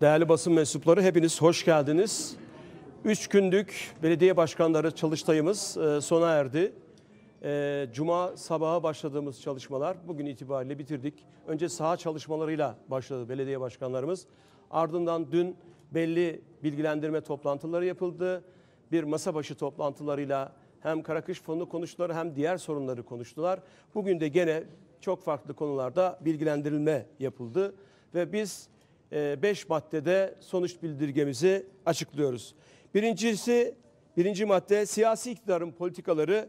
Değerli basın mensupları hepiniz hoş geldiniz. Üç günlük belediye başkanları çalıştayımız e, sona erdi. E, Cuma sabaha başladığımız çalışmalar bugün itibariyle bitirdik. Önce saha çalışmalarıyla başladı belediye başkanlarımız. Ardından dün belli bilgilendirme toplantıları yapıldı. Bir masa başı toplantılarıyla hem Karakış Fonu konuştular hem diğer sorunları konuştular. Bugün de gene çok farklı konularda bilgilendirilme yapıldı ve biz 5 e, maddede sonuç bildirgemizi açıklıyoruz. Birincisi, birinci madde siyasi iktidarın politikaları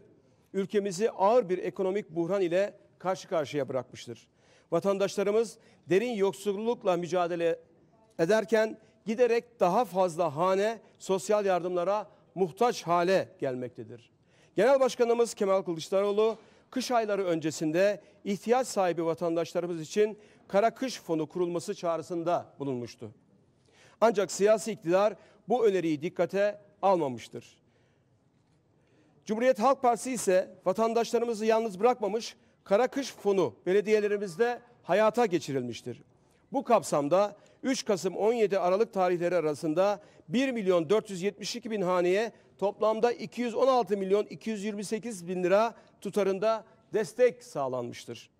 ülkemizi ağır bir ekonomik buhran ile karşı karşıya bırakmıştır. Vatandaşlarımız derin yoksullukla mücadele ederken giderek daha fazla hane sosyal yardımlara muhtaç hale gelmektedir. Genel Başkanımız Kemal Kılıçdaroğlu kış ayları öncesinde ihtiyaç sahibi vatandaşlarımız için Kara Kış Fonu kurulması çağrısında bulunmuştu. Ancak siyasi iktidar bu öneriyi dikkate almamıştır. Cumhuriyet Halk Partisi ise vatandaşlarımızı yalnız bırakmamış, Kara Kış Fonu belediyelerimizde hayata geçirilmiştir. Bu kapsamda 3 Kasım 17 Aralık tarihleri arasında 1 milyon 472 bin haneye toplamda 216 milyon 228 bin lira tutarında destek sağlanmıştır.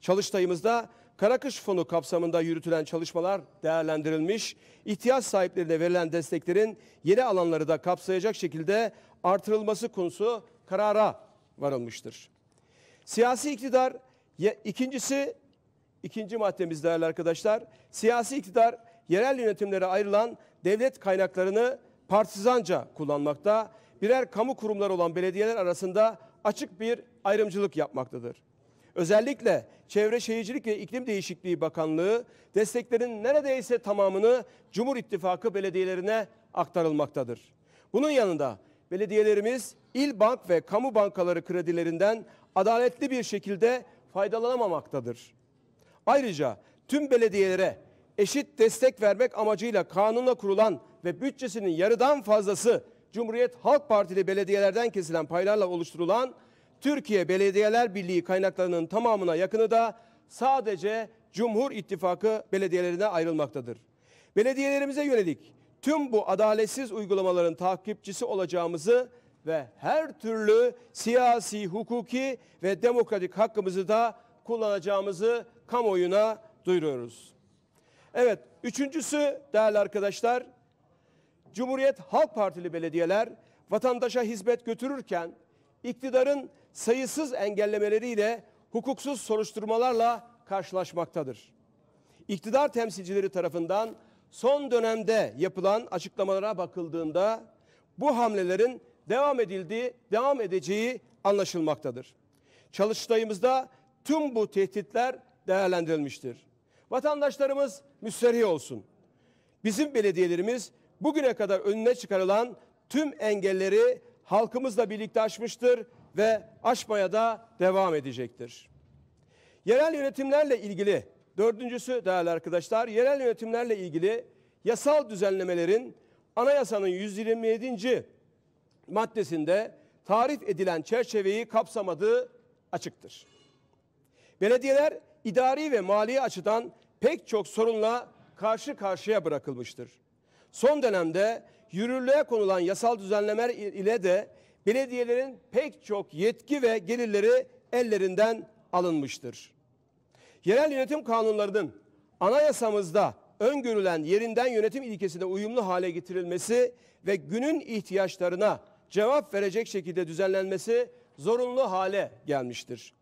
Çalıştayımızda Karakış Fonu kapsamında yürütülen çalışmalar değerlendirilmiş, ihtiyaç sahiplerine verilen desteklerin yeni alanları da kapsayacak şekilde artırılması konusu karara varılmıştır. Siyasi iktidar ikincisi ikinci maddemiz değerli arkadaşlar. Siyasi iktidar yerel yönetimlere ayrılan devlet kaynaklarını partizanca kullanmakta, birer kamu kurumları olan belediyeler arasında açık bir ayrımcılık yapmaktadır. Özellikle Çevre Şehircilik ve İklim Değişikliği Bakanlığı desteklerin neredeyse tamamını Cumhur İttifakı belediyelerine aktarılmaktadır. Bunun yanında belediyelerimiz il bank ve kamu bankaları kredilerinden adaletli bir şekilde faydalanamamaktadır. Ayrıca tüm belediyelere eşit destek vermek amacıyla kanunla kurulan ve bütçesinin yarıdan fazlası Cumhuriyet Halk Partili belediyelerden kesilen paylarla oluşturulan Türkiye Belediyeler Birliği kaynaklarının tamamına yakını da sadece Cumhur İttifakı belediyelerine ayrılmaktadır. Belediyelerimize yönelik tüm bu adaletsiz uygulamaların takipçisi olacağımızı ve her türlü siyasi, hukuki ve demokratik hakkımızı da kullanacağımızı kamuoyuna duyuruyoruz. Evet, üçüncüsü değerli arkadaşlar, Cumhuriyet Halk Partili belediyeler vatandaşa hizmet götürürken iktidarın sayısız engellemeleriyle hukuksuz soruşturmalarla karşılaşmaktadır. İktidar temsilcileri tarafından son dönemde yapılan açıklamalara bakıldığında bu hamlelerin devam edildiği, devam edeceği anlaşılmaktadır. Çalıştayımızda tüm bu tehditler değerlendirilmiştir. Vatandaşlarımız müsterih olsun. Bizim belediyelerimiz bugüne kadar önüne çıkarılan tüm engelleri halkımızla birlikte aşmıştır ve aşmaya da devam edecektir. Yerel yönetimlerle ilgili dördüncüsü değerli arkadaşlar, yerel yönetimlerle ilgili yasal düzenlemelerin anayasanın 127. maddesinde tarif edilen çerçeveyi kapsamadığı açıktır. Belediyeler idari ve mali açıdan pek çok sorunla karşı karşıya bırakılmıştır. Son dönemde yürürlüğe konulan yasal düzenlemeler ile de belediyelerin pek çok yetki ve gelirleri ellerinden alınmıştır. Yerel yönetim kanunlarının anayasamızda öngörülen yerinden yönetim ilkesine uyumlu hale getirilmesi ve günün ihtiyaçlarına cevap verecek şekilde düzenlenmesi zorunlu hale gelmiştir.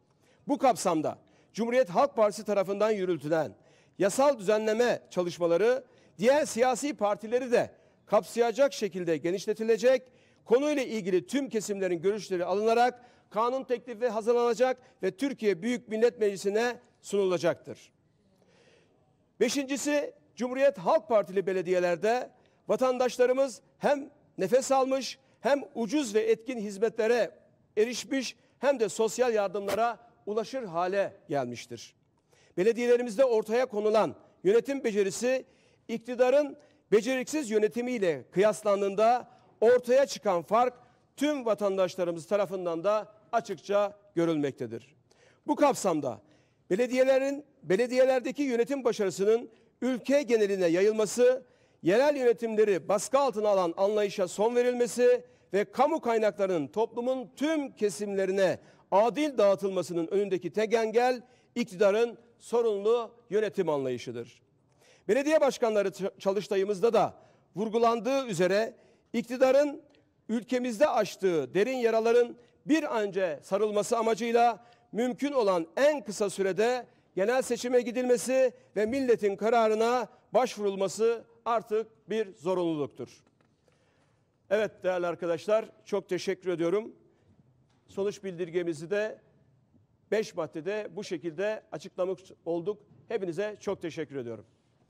Bu kapsamda Cumhuriyet Halk Partisi tarafından yürütülen yasal düzenleme çalışmaları diğer siyasi partileri de kapsayacak şekilde genişletilecek Konuyla ilgili tüm kesimlerin görüşleri alınarak kanun teklifi hazırlanacak ve Türkiye Büyük Millet Meclisi'ne sunulacaktır. Beşincisi Cumhuriyet Halk Partili belediyelerde vatandaşlarımız hem nefes almış hem ucuz ve etkin hizmetlere erişmiş hem de sosyal yardımlara ulaşır hale gelmiştir. Belediyelerimizde ortaya konulan yönetim becerisi iktidarın beceriksiz yönetimiyle kıyaslandığında ortaya çıkan fark tüm vatandaşlarımız tarafından da açıkça görülmektedir. Bu kapsamda belediyelerin belediyelerdeki yönetim başarısının ülke geneline yayılması, yerel yönetimleri baskı altına alan anlayışa son verilmesi ve kamu kaynaklarının toplumun tüm kesimlerine adil dağıtılmasının önündeki tek engel iktidarın sorunlu yönetim anlayışıdır. Belediye başkanları çalıştayımızda da vurgulandığı üzere İktidarın ülkemizde açtığı derin yaraların bir anca sarılması amacıyla mümkün olan en kısa sürede genel seçime gidilmesi ve milletin kararına başvurulması artık bir zorunluluktur. Evet değerli arkadaşlar çok teşekkür ediyorum. Sonuç bildirgemizi de 5 maddede bu şekilde açıklamak olduk. Hepinize çok teşekkür ediyorum.